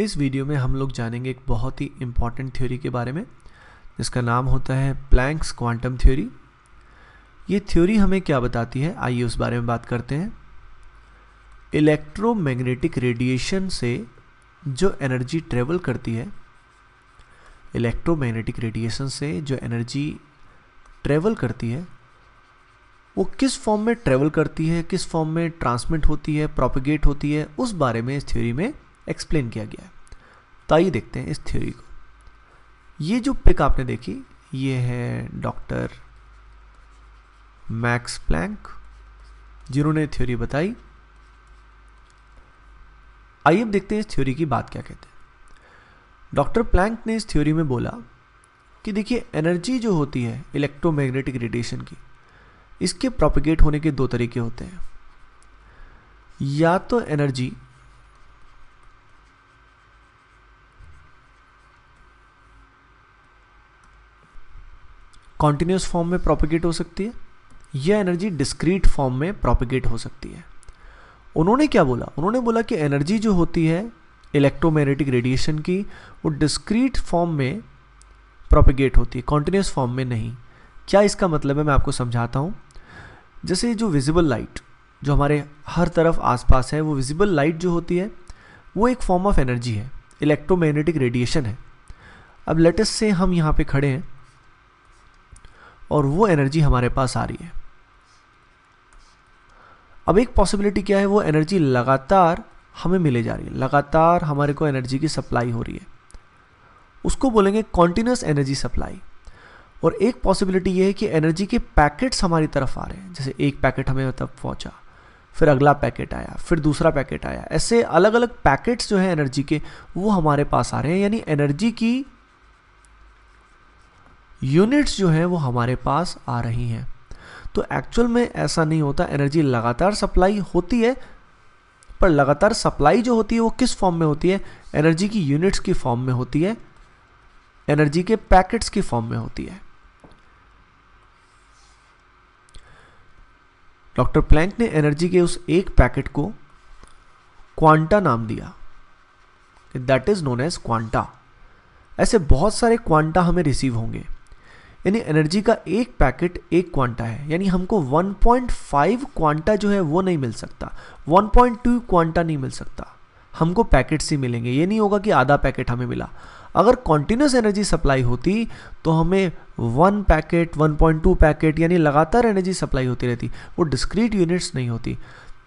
इस वीडियो में हम लोग जानेंगे एक बहुत ही इम्पॉर्टेंट थ्योरी के बारे में जिसका नाम होता है प्लैंक्स क्वांटम थ्योरी ये थ्योरी हमें क्या बताती है आइए उस बारे में बात करते हैं इलेक्ट्रोमैग्नेटिक रेडिएशन से जो एनर्जी ट्रेवल करती है इलेक्ट्रोमैग्नेटिक रेडिएशन से जो एनर्जी ट्रेवल करती है वो किस फॉर्म में ट्रेवल करती है किस फॉर्म में ट्रांसमिट होती है प्रोपिगेट होती है उस बारे में इस थ्योरी में एक्सप्लेन किया गया है तो आइए देखते हैं इस थ्योरी को ये जो पिक आपने देखी ये है डॉक्टर मैक्स प्लैंक जिन्होंने थ्योरी बताई आइए अब देखते हैं इस थ्योरी की बात क्या कहते हैं डॉक्टर प्लैंक ने इस थ्योरी में बोला कि देखिए एनर्जी जो होती है इलेक्ट्रोमैग्नेटिक रेडिएशन की इसके प्रोपिगेट होने के दो तरीके होते हैं या तो एनर्जी कॉन्टीन्यूस फॉर्म में प्रोपिगेट हो सकती है यह एनर्जी डिस्क्रीट फॉर्म में प्रोपिगेट हो सकती है उन्होंने क्या बोला उन्होंने बोला कि एनर्जी जो होती है इलेक्ट्रोमैग्नेटिक रेडिएशन की वो डिस्क्रीट फॉर्म में प्रोपिगेट होती है कॉन्टीन्यूस फॉर्म में नहीं क्या इसका मतलब है मैं आपको समझाता हूँ जैसे जो विजिबल लाइट जो हमारे हर तरफ आसपास है वो विजिबल लाइट जो होती है वो एक फॉर्म ऑफ एनर्जी है इलेक्ट्रोमैग्नेटिक रेडिएशन है अब लेटेस्ट से हम यहाँ पे खड़े हैं और वो एनर्जी हमारे पास आ रही है अब एक पॉसिबिलिटी क्या है वो एनर्जी लगातार हमें मिले जा रही है लगातार हमारे को एनर्जी की सप्लाई हो रही है उसको बोलेंगे कॉन्टीन्यूस एनर्जी सप्लाई और एक पॉसिबिलिटी ये है कि एनर्जी के पैकेट्स हमारी तरफ आ रहे हैं जैसे एक पैकेट हमें तब मतलब पहुंचा फिर अगला पैकेट आया फिर दूसरा पैकेट आया ऐसे अलग अलग पैकेट्स जो है एनर्जी के वो हमारे पास आ रहे हैं यानी एनर्जी की यूनिट्स जो हैं वो हमारे पास आ रही हैं तो एक्चुअल में ऐसा नहीं होता एनर्जी लगातार सप्लाई होती है पर लगातार सप्लाई जो होती है वो किस फॉर्म में होती है एनर्जी की यूनिट्स की फॉर्म में होती है एनर्जी के पैकेट्स की फॉर्म में होती है डॉक्टर प्लैंक ने एनर्जी के उस एक पैकेट को क्वांटा नाम दिया that is known as quanta ऐसे बहुत सारे क्वांटा हमें रिसीव होंगे यानी एनर्जी का एक पैकेट एक क्वांटा है यानी हमको 1.5 क्वांटा जो है वो नहीं मिल सकता 1.2 क्वांटा नहीं मिल सकता हमको पैकेट्स ही मिलेंगे ये नहीं होगा कि आधा पैकेट हमें मिला अगर कॉन्टीन्यूस एनर्जी सप्लाई होती तो हमें वन पैकेट 1.2 पैकेट यानी लगातार एनर्जी सप्लाई होती रहती वो डिस्क्रीट यूनिट्स नहीं होती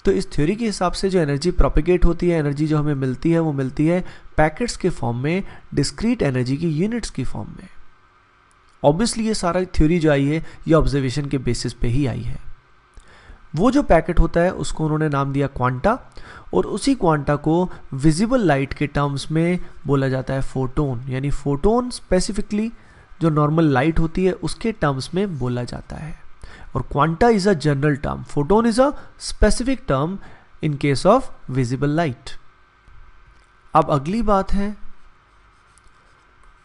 तो इस थ्योरी के हिसाब से जो एनर्जी प्रोपिगेट होती है एनर्जी जो हमें मिलती है वो मिलती है पैकेट्स के फॉर्म में डिस्क्रीट एनर्जी की यूनिट्स की फॉर्म में ऑब्वियसली ये सारा थ्योरी जो आई है ये ऑब्जर्वेशन के बेसिस पे ही आई है वो जो पैकेट होता है उसको उन्होंने नाम दिया क्वांटा और उसी क्वांटा को विजिबल लाइट के टर्म्स में बोला जाता है फोटोन यानी फोटोन स्पेसिफिकली जो नॉर्मल लाइट होती है उसके टर्म्स में बोला जाता है और quanta is a general term photon is a specific term in case of visible light अब अगली बात है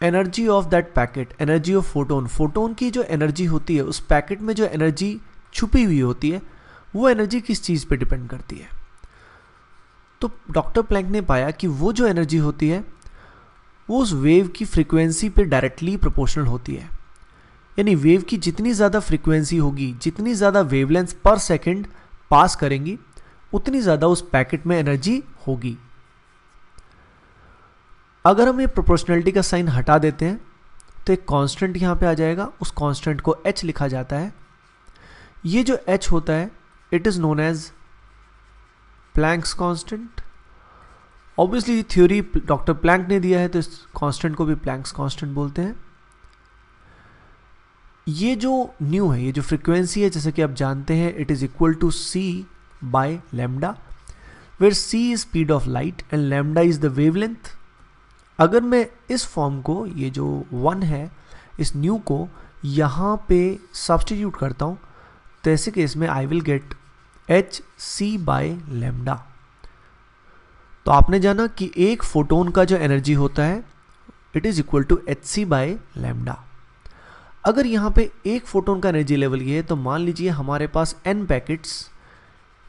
energy of that packet energy of photon photon की जो एनर्जी होती है उस पैकेट में जो एनर्जी छुपी हुई होती है वो एनर्जी किस चीज़ पे डिपेंड करती है तो डॉक्टर प्लैंक ने पाया कि वो जो एनर्जी होती है वो उस वेव की फ्रिक्वेंसी पे डायरेक्टली प्रोपोर्शनल होती है यानी वेव की जितनी ज़्यादा फ्रिक्वेंसी होगी जितनी ज़्यादा वेवलेंथ पर सेकंड पास करेंगी उतनी ज़्यादा उस पैकेट में एनर्जी होगी अगर हम ये प्रोपोर्शनैलिटी का साइन हटा देते हैं तो एक कांस्टेंट यहाँ पे आ जाएगा उस कांस्टेंट को एच लिखा जाता है ये जो एच होता है it is known as Planck's constant obviously theory doctor Planck ने दिया है तो इस कांस्टेंट को भी प्लैंक्स कांस्टेंट बोलते हैं ये जो न्यू है ये जो फ्रिक्वेंसी है जैसे कि आप जानते हैं it is equal to C by lambda where C is speed of light and lambda is the wavelength अगर मैं इस फॉर्म को ये जो वन है इस न्यू को यहाँ पे सब्सटीट्यूट करता हूँ तो ऐसे केस में I will get H C by lambda तो आपने जाना कि एक फोटोन का जो एनर्जी होता है it is equal to H C by lambda अगर यहाँ पे एक फोटोन का एनर्जी लेवल ये है तो मान लीजिए हमारे पास एन पैकेट्स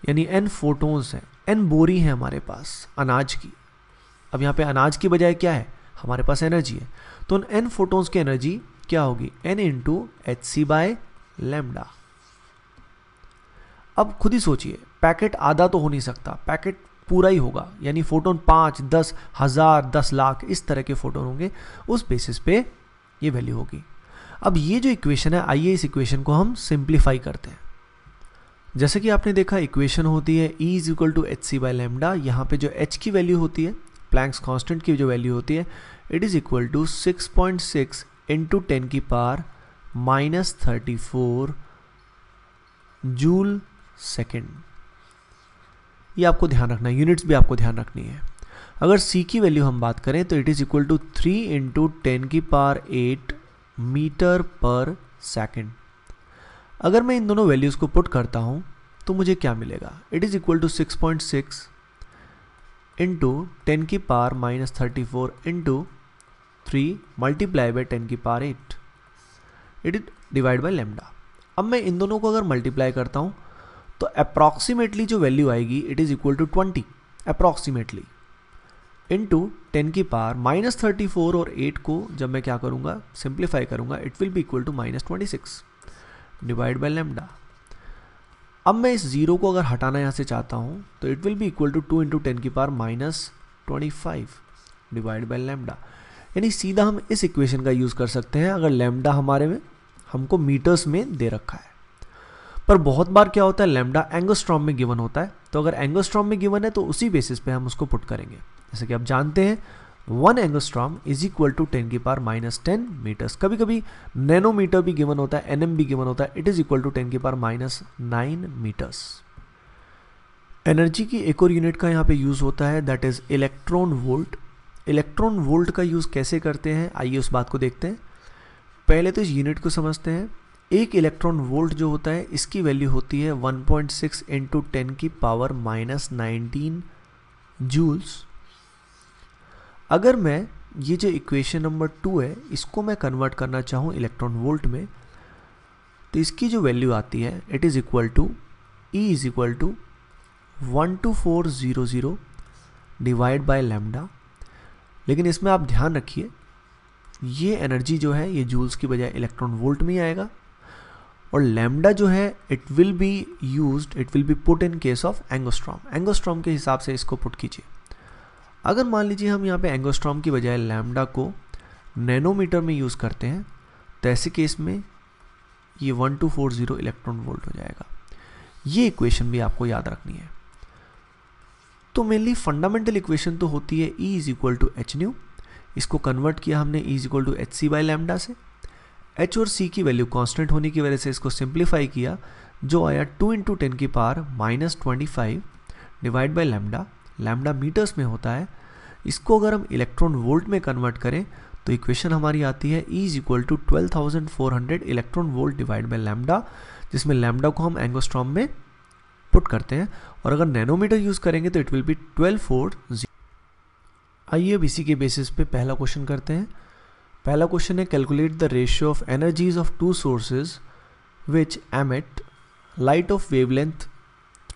यानी एन फोटोन्स हैं एन बोरी हैं हमारे पास अनाज की अब यहाँ पे अनाज की बजाय क्या है हमारे पास एनर्जी है तो उन एन फोटोन्स की एनर्जी क्या होगी N into H C by lambda अब खुद ही सोचिए पैकेट आधा तो हो नहीं सकता पैकेट पूरा ही होगा यानी फोटोन पाँच दस हज़ार दस लाख इस तरह के फोटोन होंगे उस बेसिस पे ये वैल्यू होगी अब ये जो इक्वेशन है आइए इस इक्वेशन को हम सिंप्लीफाई करते हैं जैसे कि आपने देखा इक्वेशन होती है E is equal to H C by lambda यहाँ पे जो एच की वैल्यू होती है प्लैंक्स कांस्टेंट की जो वैल्यू होती है it is equal to six point six into ten की पार minus thirty four joule second ये आपको ध्यान रखना है यूनिट्स भी आपको ध्यान रखनी है अगर सी की वैल्यू हम बात करें तो it is equal to three into ten की पार एट मीटर पर सेकेंड अगर मैं इन दोनों वैल्यूज़ को पुट करता हूँ तो मुझे क्या मिलेगा it is equal to six point six into ten की पार minus thirty four into three multiply by ten की पार eight it is divide by lambda अब मैं इन दोनों को अगर मल्टीप्लाई करता हूँ तो अप्रॉक्सीमेटली जो वैल्यू आएगी it is equal to twenty approximately into ten की पार माइनस थर्टी फोर और एट को जब मैं क्या करूँगा सिंप्लीफाई करूँगा इट विल भी equal to minus twenty six divide by lambda अब मैं इस ज़ीरो को अगर हटाना यहाँ से चाहता हूँ तो it will be equal to two into ten की पार minus twenty five divide by lambda यानी सीधा हम इस इक्वेशन का यूज़ कर सकते हैं अगर लेमडा हमारे में हमको मीटर्स में दे रखा है पर बहुत बार क्या होता है लेमडा एंगोस्ट्रॉम में गिवन होता है तो अगर एंगोस्ट्रॉम में गिवन है तो उसी बेसिस पे हम उसको पुट करेंगे जैसे कि आप जानते हैं one angstrom is equal to ten की पार माइनस टेन मीटर्स कभी कभी नैनोमीटर भी गिवन होता है एनएम भी गिवन होता है it is equal to ten की पार माइनस नाइन मीटर्स एनर्जी की एक और यूनिट का यहाँ पे यूज़ होता है that is electron volt electron volt का यूज़ कैसे करते हैं आइए उस बात को देखते हैं पहले तो इस यूनिट को समझते हैं एक इलेक्ट्रॉन वोल्ट जो होता है इसकी वैल्यू होती है 1.6 पॉइंट सिक्स इंटू टेन की पावर माइनस नाइनटीन जूल्स अगर मैं ये जो इक्वेशन नंबर टू है इसको मैं कन्वर्ट करना चाहूँ इलेक्ट्रॉन वोल्ट में तो इसकी जो वैल्यू आती है it is equal to E is equal to one two four zero zero divide by lambda लेकिन इसमें आप ध्यान रखिए ये एनर्जी जो है ये जूल्स की बजाय इलेक्ट्रॉन वोल्ट में आएगा और लैमडा जो है it will be used it will be put in case of angstrom angstrom के हिसाब से इसको पुट कीजिए अगर मान लीजिए हम यहाँ पे एंगोस्ट्रॉम की बजाय लैमडा को नैनोमीटर में यूज़ करते हैं तो ऐसे केस में ये one two four zero electron volt हो जाएगा ये इक्वेशन भी आपको याद रखनी है तो मेनली फंडामेंटल इक्वेशन तो होती है E is equal to H nu इसको कन्वर्ट किया हमने E is equal to H C by lambda से एच और सी की वैल्यू कांस्टेंट होने की वजह से इसको सिंप्लीफाई किया जो आया टू इंटू टेन की power minus twenty five divide by lambda lambda metres में होता है इसको अगर हम इलेक्ट्रॉन वोल्ट में कन्वर्ट करें तो इक्वेशन हमारी आती है E is equal to twelve thousand four hundred electron volt divide by lambda जिसमें लैम्डा को हम एंगोस्ट्रॉम में पुट करते हैं और अगर नैनोमीटर यूज़ करेंगे तो it will be twelve four आइए अब इसी के बेसिस पे पहला क्वेश्चन करते हैं पहला क्वेश्चन है calculate the ratio of energies of two sources which emit light of wavelength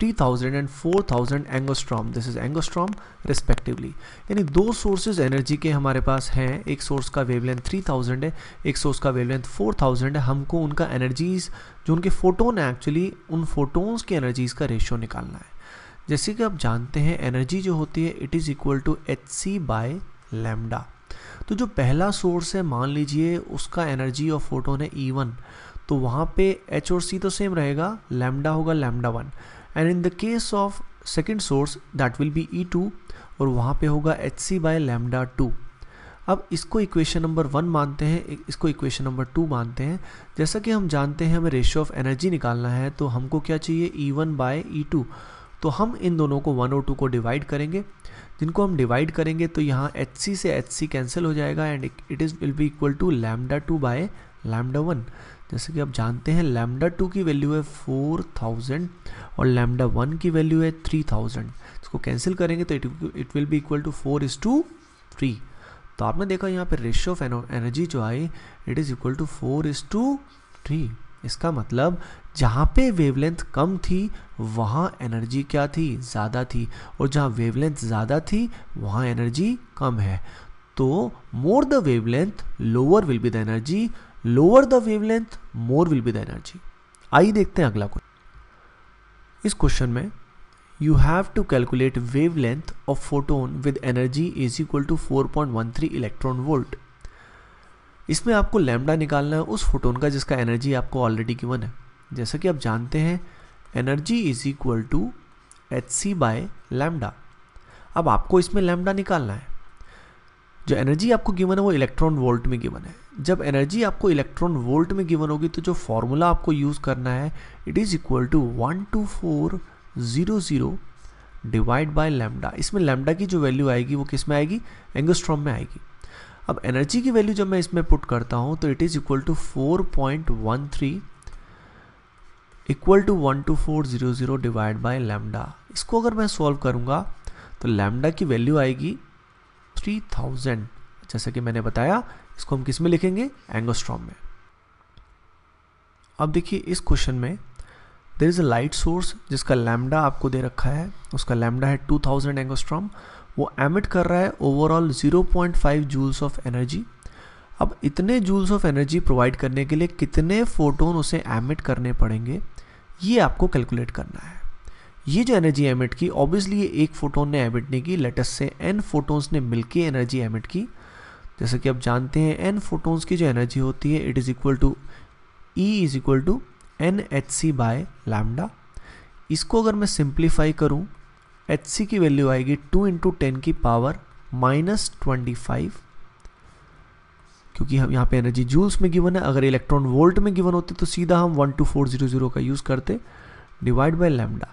3000 and 4000 angstrom this is angstrom respectively यानी दो सोर्सेज एनर्जी के हमारे पास हैं एक सोर्स का वेवलेंथ 3000 है एक सोर्स का वेवलेंथ 4000 है हमको उनका एनर्जीज जो उनके फोटोन है एक्चुअली उन फोटोन्स की एनर्जीज का रेशियो निकालना है जैसे कि आप जानते हैं एनर्जी जो होती है it is equal to H C by lambda तो जो पहला सोर्स है मान लीजिए उसका एनर्जी ऑफ फोटोन है ई e वन तो वहाँ पे एच और सी तो सेम रहेगा लैम्डा होगा lambda one and in the case of second source that will be E two और वहाँ पे होगा H C by lambda two अब इसको इक्वेशन नंबर वन मानते हैं इसको इक्वेशन नंबर टू मानते हैं जैसा कि हम जानते हैं हमें रेशियो ऑफ एनर्जी निकालना है तो हमको क्या चाहिए E one by E two तो हम इन दोनों को वन और टू को डिवाइड करेंगे जिनको हम डिवाइड करेंगे तो यहाँ एच सी से एच सी कैंसिल हो जाएगा and it is will be equal to lambda two by lambda one जैसे कि आप जानते हैं लैमडा टू की वैल्यू है फोर थाउजेंड और लैमडा वन की वैल्यू है थ्री थाउजेंड इसको कैंसिल करेंगे तो it it will be equal to four is to three तो आपने देखा यहाँ पर रेशियो ऑफ एनर्जी जो आई it is equal to four is to three इसका मतलब जहाँ पे वेवलेंथ कम थी वहाँ एनर्जी क्या थी ज़्यादा थी और जहाँ वेवलेंथ ज़्यादा थी वहाँ एनर्जी कम है तो more the wavelength lower will be the energy lower the wavelength more will be the energy आइए देखते हैं अगला क्वेश्चन इस क्वेश्चन में you have to calculate wavelength of photon with energy is equal to four point one three electron volt इसमें आपको lambda निकालना है उस फोटोन का जिसका एनर्जी आपको ऑलरेडी गिवन है जैसा कि आप जानते हैं energy is equal to H C by lambda अब आपको इसमें लैम्डा निकालना है जो एनर्जी आपको गिवन है वो इलेक्ट्रॉन वोल्ट में गिवन है जब एनर्जी आपको इलेक्ट्रॉन वोल्ट में गिवन होगी तो जो फॉर्मूला आपको यूज़ करना है it is equal to one two four zero zero divide by lambda इसमें लैम्डा की जो वैल्यू आएगी वो किस में आएगी एंगस्ट्रॉम में आएगी अब एनर्जी की वैल्यू जब मैं इसमें पुट करता हूँ तो it is equal to four point one three equal to one two four zero zero divide by lambda इसको अगर मैं सॉल्व करूंगा तो लैम्डा की वैल्यू आएगी सिक्सटी थाउजेंड जैसे कि मैंने बताया इसको हम किस में लिखेंगे एंगोस्ट्रॉम में अब देखिए इस क्वेश्चन में there is a light source जिसका लैमडा आपको दे रखा है उसका लैमडा है 2000 थाउजेंड एंगोस्ट्रॉम वो एमिट कर रहा है ओवरऑल 0.5 जूल्स ऑफ एनर्जी अब इतने जूल्स ऑफ एनर्जी प्रोवाइड करने के लिए कितने फोटोन उसे एमिट करने पड़ेंगे ये आपको कैलकुलेट करना है ये जो एनर्जी एमिट की ऑब्वियसली ये एक फोटोन ने एमिट नहीं की लेटस से एन फोटोन्स ने मिलके एनर्जी एमिट की जैसे कि आप जानते हैं एन फोटोन्स की जो एनर्जी होती है it is equal to E is equal to N H C by lambda इसको अगर मैं सिंप्लीफाई करूँ एच सी की वैल्यू आएगी टू इंटू टेन की पावर माइनस ट्वेंटी फाइव क्योंकि हम यहाँ पे एनर्जी जूल्स में गिवन है अगर इलेक्ट्रॉन वोल्ट में गिवन होते तो सीधा हम one two four zero zero का यूज़ करते डिवाइड बाय लैमडा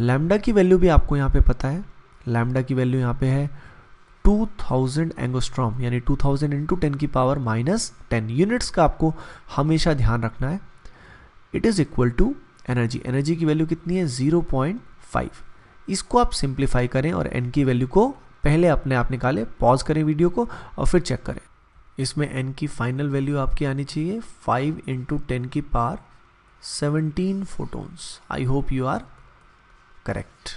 लैमडा की वैल्यू भी आपको यहाँ पे पता है लैमडा की वैल्यू यहाँ पे है 2000 एंगोस्ट्रॉम यानी 2000 थाउजेंड इंटू टेन की पावर माइनस टेन यूनिट्स का आपको हमेशा ध्यान रखना है it is equal to energy energy की वैल्यू कितनी है 0.5 इसको आप सिंप्लीफाई करें और एन की वैल्यू को पहले अपने आप निकालें पॉज करें वीडियो को और फिर चेक करें इसमें एन की फाइनल वैल्यू आपकी आनी चाहिए 5 इंटू टेन की power 17 photons I hope you are correct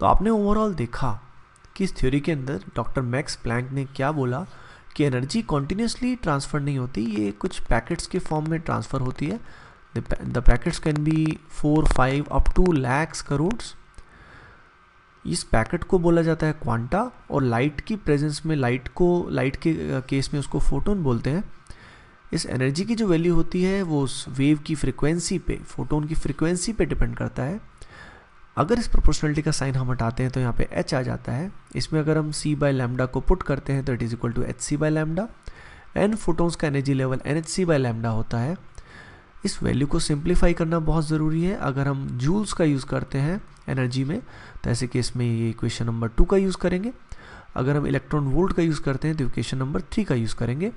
तो आपने ओवरऑल देखा कि इस थ्योरी के अंदर डॉक्टर मैक्स प्लैंक ने क्या बोला कि एनर्जी कॉन्टीन्यूसली ट्रांसफ़र नहीं होती ये कुछ पैकेट्स के फॉर्म में ट्रांसफ़र होती है the packets can be four five up to lakhs crore इस पैकेट को बोला जाता है क्वांटा और लाइट की प्रेजेंस में लाइट को लाइट के केस में उसको फोटोन बोलते हैं इस एनर्जी की जो वैल्यू होती है वो उस वेव की फ्रिक्वेंसी पे फोटोन की फ्रिक्वेंसी पे डिपेंड करता है अगर इस प्रोपोर्शनलिटी का साइन हम हटाते हैं तो यहाँ पे h आ जाता है इसमें अगर हम c बाय लैमडा को पुट करते हैं तो it is equal to H C by lambda N photons का energy level N H C by lambda होता है इस वैल्यू को सिंप्लीफाई करना बहुत ज़रूरी है अगर हम जूल्स का यूज़ करते हैं एनर्जी में तो ऐसे केस में ये इक्वेशन नंबर टू का यूज़ करेंगे अगर हम इलेक्ट्रॉन वोल्ट का यूज़ करते हैं तो इक्वेशन नंबर थ्री का यूज़ करेंगे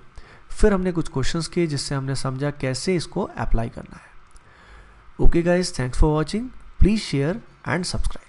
फिर हमने कुछ क्वेश्चन किए जिससे हमने समझा कैसे इसको अप्लाई करना है okay guys thanks for watching please share and subscribe